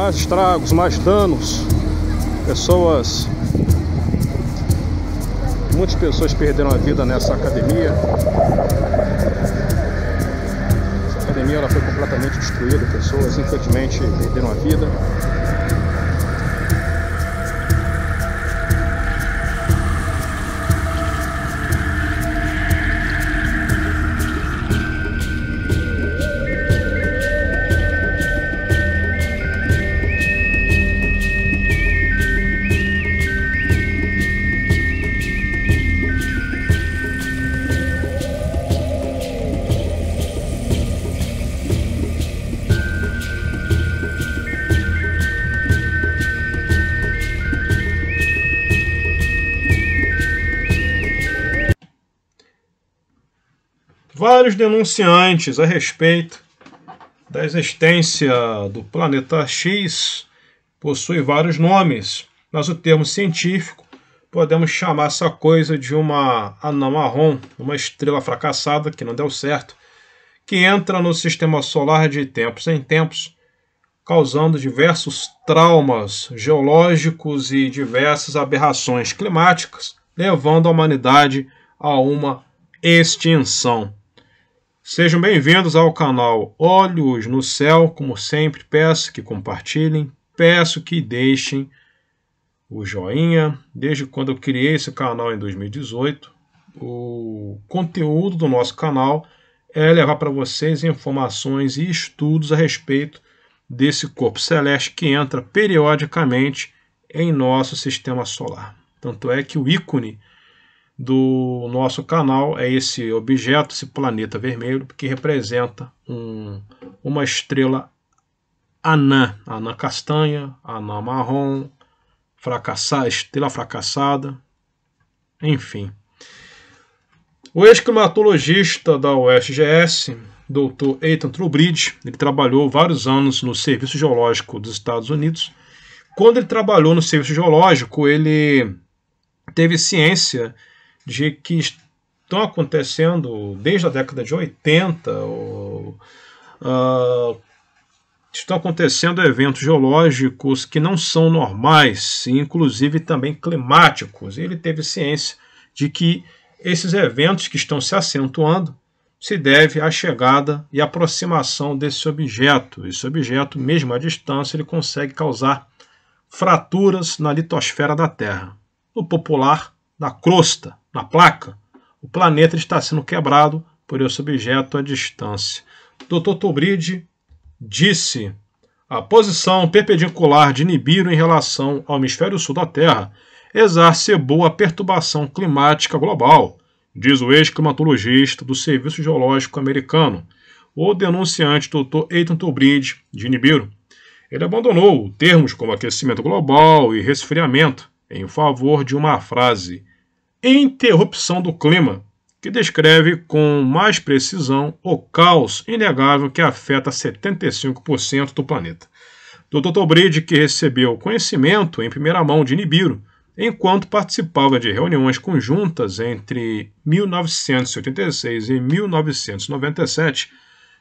mais estragos, mais danos. Pessoas. Muitas pessoas perderam a vida nessa academia. Essa academia ela foi completamente destruída, pessoas infelizmente perderam a vida. vários denunciantes a respeito da existência do planeta X possui vários nomes, mas o termo científico podemos chamar essa coisa de uma anã marrom, uma estrela fracassada que não deu certo, que entra no sistema solar de tempos em tempos, causando diversos traumas geológicos e diversas aberrações climáticas, levando a humanidade a uma extinção. Sejam bem-vindos ao canal Olhos no Céu. Como sempre, peço que compartilhem, peço que deixem o joinha. Desde quando eu criei esse canal em 2018, o conteúdo do nosso canal é levar para vocês informações e estudos a respeito desse corpo celeste que entra periodicamente em nosso sistema solar. Tanto é que o ícone do nosso canal é esse objeto, esse planeta vermelho, que representa um, uma estrela anã, anã castanha, anã marrom, fracassada, estrela fracassada, enfim. O ex-climatologista da USGS, Dr. Ethan Trubridge, ele trabalhou vários anos no Serviço Geológico dos Estados Unidos. Quando ele trabalhou no Serviço Geológico, ele teve ciência de que estão acontecendo desde a década de 80, ou, uh, estão acontecendo eventos geológicos que não são normais, inclusive também climáticos. Ele teve ciência de que esses eventos que estão se acentuando se deve à chegada e aproximação desse objeto. Esse objeto, mesmo à distância, ele consegue causar fraturas na litosfera da Terra, no popular da crosta, na placa, o planeta está sendo quebrado por esse objeto à distância. Dr. Tobride disse: a posição perpendicular de Nibiru em relação ao hemisfério sul da Terra exacerbou a perturbação climática global, diz o ex-climatologista do Serviço Geológico Americano, o denunciante Dr. Eitan Tobridge de Nibiru. Ele abandonou termos como aquecimento global e resfriamento em favor de uma frase interrupção do clima, que descreve com mais precisão o caos inegável que afeta 75% do planeta. Dr. Tobrid, que recebeu conhecimento em primeira mão de Nibiru, enquanto participava de reuniões conjuntas entre 1986 e 1997,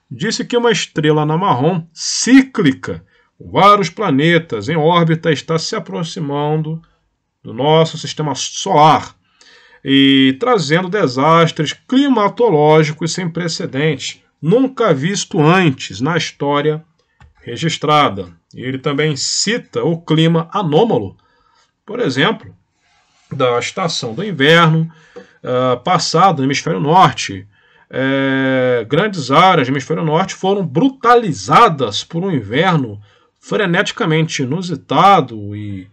disse que uma estrela na marrom cíclica, vários planetas em órbita, está se aproximando do nosso sistema solar e trazendo desastres climatológicos sem precedentes, nunca visto antes na história registrada. Ele também cita o clima anômalo, por exemplo, da estação do inverno uh, ah, passado no hemisfério norte. É, grandes áreas do hemisfério norte foram brutalizadas por um inverno freneticamente inusitado e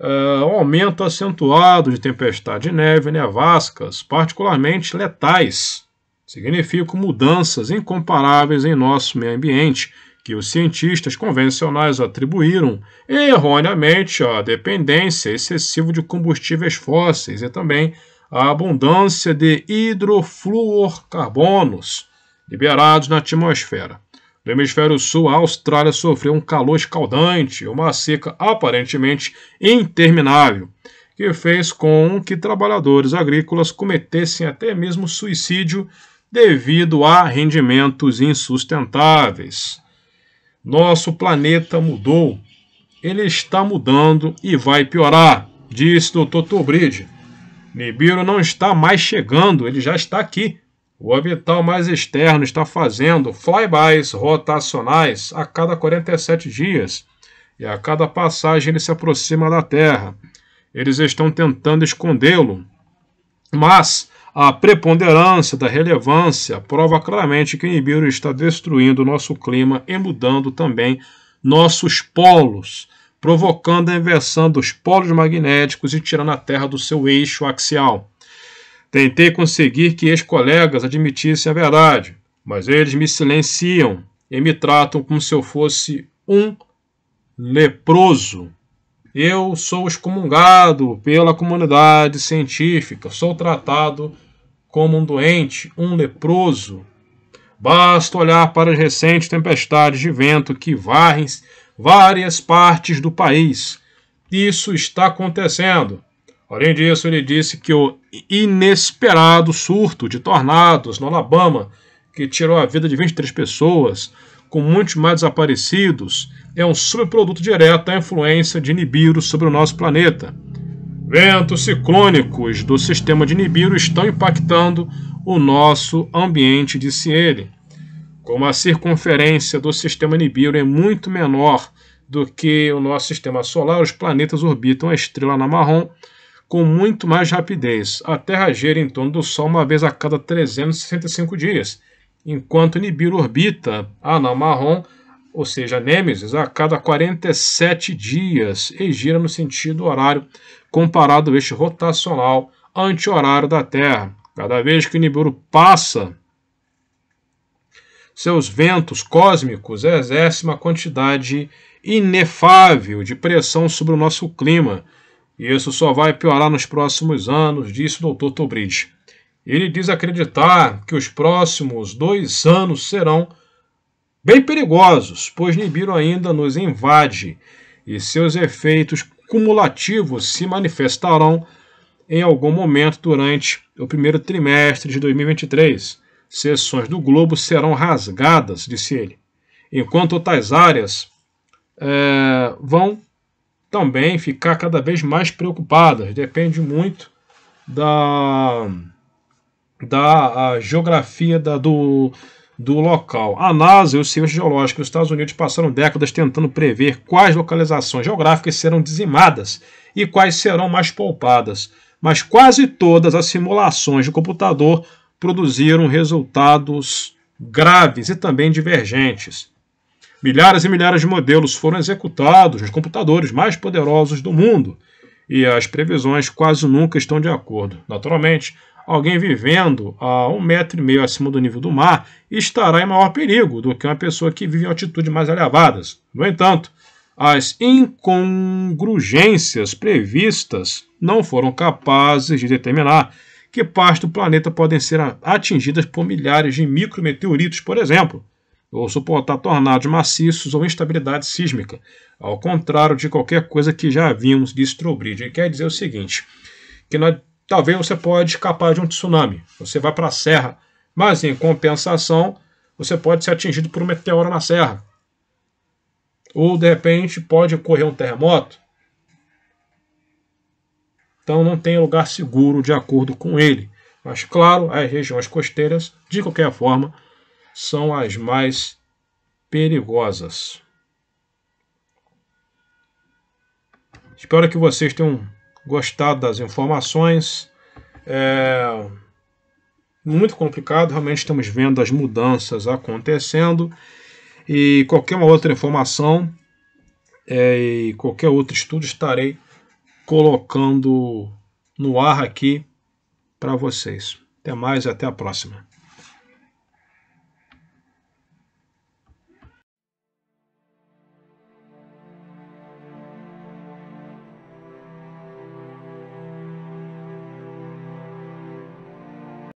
uh, um aumento acentuado de tempestade de neve e né? nevascas, particularmente letais. Significam mudanças incomparáveis em nosso meio ambiente, que os cientistas convencionais atribuíram erroneamente à dependência excessiva de combustíveis fósseis e também à abundância de hidrofluorcarbonos liberados na atmosfera. No hemisfério sul, a Austrália sofreu um calor escaldante, uma seca aparentemente interminável, que fez com que trabalhadores agrícolas cometessem até mesmo suicídio devido a rendimentos insustentáveis. Nosso planeta mudou. Ele está mudando e vai piorar, disse Dr. Tobrid. Nibiru não está mais chegando, ele já está aqui. O orbital mais externo está fazendo flybys rotacionais a cada 47 dias e a cada passagem ele se aproxima da Terra. Eles estão tentando escondê-lo, mas a preponderância da relevância prova claramente que o Nibiru está destruindo nosso clima e mudando também nossos polos, provocando a inversão dos polos magnéticos e tirando a Terra do seu eixo axial. Tentei conseguir que ex-colegas admitissem a verdade, mas eles me silenciam e me tratam como se eu fosse um leproso. Eu sou excomungado pela comunidade científica, sou tratado como um doente, um leproso. Basta olhar para as recentes tempestades de vento que varrem várias partes do país. Isso está acontecendo. Além disso, ele disse que o inesperado surto de tornados no Alabama, que tirou a vida de 23 pessoas, com muitos mais desaparecidos, é um subproduto direto da influência de Nibiru sobre o nosso planeta. Ventos ciclônicos do sistema de Nibiru estão impactando o nosso ambiente, disse ele. Como a circunferência do sistema Nibiru é muito menor do que o nosso sistema solar, os planetas orbitam a estrela na marrom com muito mais rapidez. A Terra gira em torno do Sol uma vez a cada 365 dias, enquanto Nibiru orbita a anã marrom, ou seja, Nêmesis, a cada 47 dias e gira no sentido horário comparado ao eixo rotacional anti-horário da Terra. Cada vez que Nibiru passa seus ventos cósmicos exercem uma quantidade inefável de pressão sobre o nosso clima, e isso só vai piorar nos próximos anos, disse o Dr. Tobridge. Ele diz acreditar que os próximos dois anos serão bem perigosos, pois Nibiru ainda nos invade e seus efeitos cumulativos se manifestarão em algum momento durante o primeiro trimestre de 2023. Seções do globo serão rasgadas, disse ele, enquanto tais áreas é, vão também ficar cada vez mais preocupadas. Depende muito da, da geografia da, do, do local. A NASA e o Serviço Geológico dos Estados Unidos passaram décadas tentando prever quais localizações geográficas serão dizimadas e quais serão mais poupadas, mas quase todas as simulações de computador produziram resultados graves e também divergentes. Milhares e milhares de modelos foram executados nos computadores mais poderosos do mundo e as previsões quase nunca estão de acordo. Naturalmente, alguém vivendo a um metro e meio acima do nível do mar estará em maior perigo do que uma pessoa que vive em altitudes mais elevadas. No entanto, as incongruências previstas não foram capazes de determinar que partes do planeta podem ser atingidas por milhares de micrometeoritos, por exemplo ou suportar tornados maciços ou instabilidade sísmica, ao contrário de qualquer coisa que já vimos, de Trowbridge. Ele quer dizer o seguinte, que talvez você pode escapar de um tsunami, você vai para a serra, mas em compensação você pode ser atingido por um meteoro na serra. Ou de repente pode ocorrer um terremoto. Então não tem lugar seguro de acordo com ele. Mas claro, as regiões costeiras, de qualquer forma, são as mais perigosas. Espero que vocês tenham gostado das informações. É muito complicado, realmente estamos vendo as mudanças acontecendo e qualquer uma outra informação é, e qualquer outro estudo estarei colocando no ar aqui para vocês. Até mais e até a próxima.